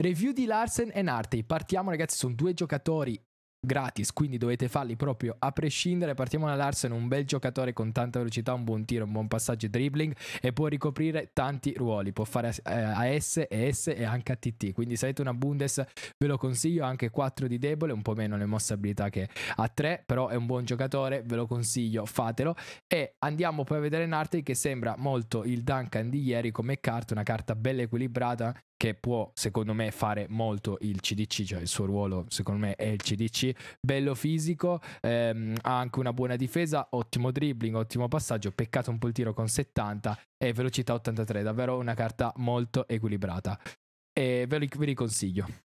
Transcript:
Review di Larsen e Nartey. Partiamo ragazzi, sono due giocatori gratis, quindi dovete farli proprio a prescindere. Partiamo da Larsen, un bel giocatore con tanta velocità, un buon tiro, un buon passaggio e dribbling e può ricoprire tanti ruoli, può fare AS, ES eh, e anche ATT, quindi se avete una Bundes ve lo consiglio, anche 4 di debole, un po' meno le mosse abilità che ha 3, però è un buon giocatore, ve lo consiglio, fatelo. E andiamo poi a vedere Nartey che sembra molto il Duncan di ieri come carta, una carta bella equilibrata, che può secondo me fare molto il CDC, cioè il suo ruolo secondo me è il CDC, bello fisico, ehm, ha anche una buona difesa, ottimo dribbling, ottimo passaggio, peccato un po' il tiro con 70 e velocità 83, davvero una carta molto equilibrata e ve li, ve li consiglio.